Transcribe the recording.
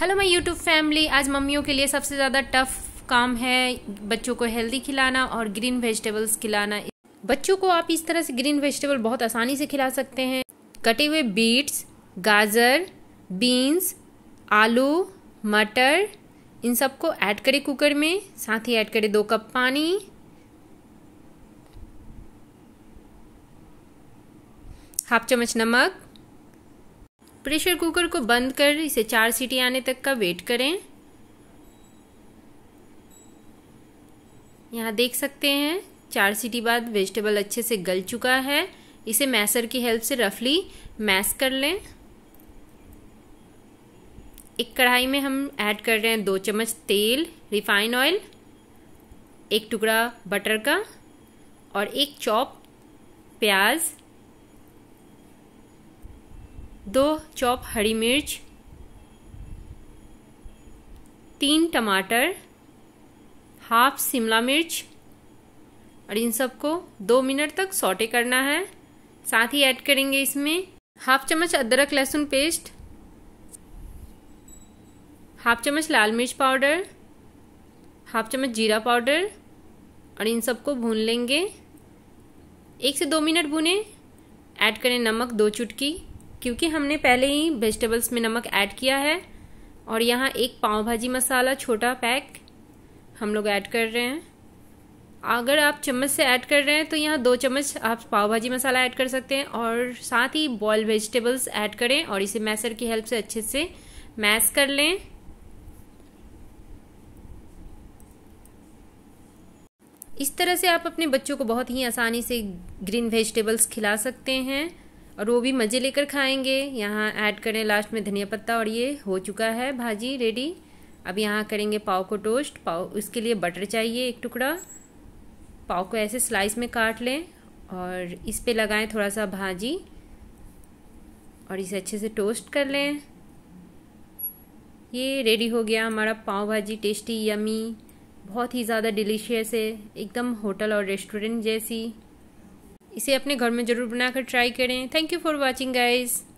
hello my YouTube family आज मम्मियों के लिए सबसे ज़्यादा टफ काम है बच्चों को हेल्दी खिलाना और ग्रीन वेजिटेबल्स खिलाना बच्चों को आप इस तरह से ग्रीन वेजिटेबल बहुत आसानी से खिला सकते हैं कटे हुए बीट्स गाजर बीन्स आलू मटर इन सबको ऐड करें कुकर में साथ ही ऐड करें दो कप पानी हाफ चम्मच नमक प्रेशर कुकर को बंद कर इसे चार सीटी आने तक का वेट करें यहाँ देख सकते हैं चार सीटी बाद वेजिटेबल अच्छे से गल चुका है इसे मैसर की हेल्प से रफली मैस कर लें एक कढ़ाई में हम ऐड कर रहे हैं दो चम्मच तेल रिफाइन ऑयल एक टुकड़ा बटर का और एक चॉप प्याज दो चॉप हरी मिर्च तीन टमाटर हाफ शिमला मिर्च और इन सबको दो मिनट तक सौटे करना है साथ ही ऐड करेंगे इसमें हाफ चम्मच अदरक लहसुन पेस्ट हाफ चम्मच लाल मिर्च पाउडर हाफ चम्मच जीरा पाउडर और इन सबको भून लेंगे एक से दो मिनट भुने ऐड करें नमक दो चुटकी क्योंकि हमने पहले ही वेजिटेबल्स में नमक ऐड किया है और यहाँ एक पाव भाजी मसाला छोटा पैक हम लोग ऐड कर रहे हैं अगर आप चम्मच से ऐड कर रहे हैं तो यहाँ दो चम्मच आप पाव भाजी मसाला ऐड कर सकते हैं और साथ ही बॉयल वेजिटेबल्स ऐड करें और इसे मैसर की हेल्प से अच्छे से मैश कर लें इस तरह से आप अपने बच्चों को बहुत ही आसानी से ग्रीन वेजिटेबल्स खिला सकते हैं और वो भी मज़े लेकर खाएंगे यहाँ ऐड करें लास्ट में धनिया पत्ता और ये हो चुका है भाजी रेडी अब यहाँ करेंगे पाव को टोस्ट पाव उसके लिए बटर चाहिए एक टुकड़ा पाव को ऐसे स्लाइस में काट लें और इस पे लगाएं थोड़ा सा भाजी और इसे अच्छे से टोस्ट कर लें ये रेडी हो गया हमारा पाव भाजी टेस्टी यमी बहुत ही ज़्यादा डिलीशियस है एकदम होटल और रेस्टोरेंट जैसी इसे अपने घर में ज़रूर बनाकर ट्राई करें thank you for watching guys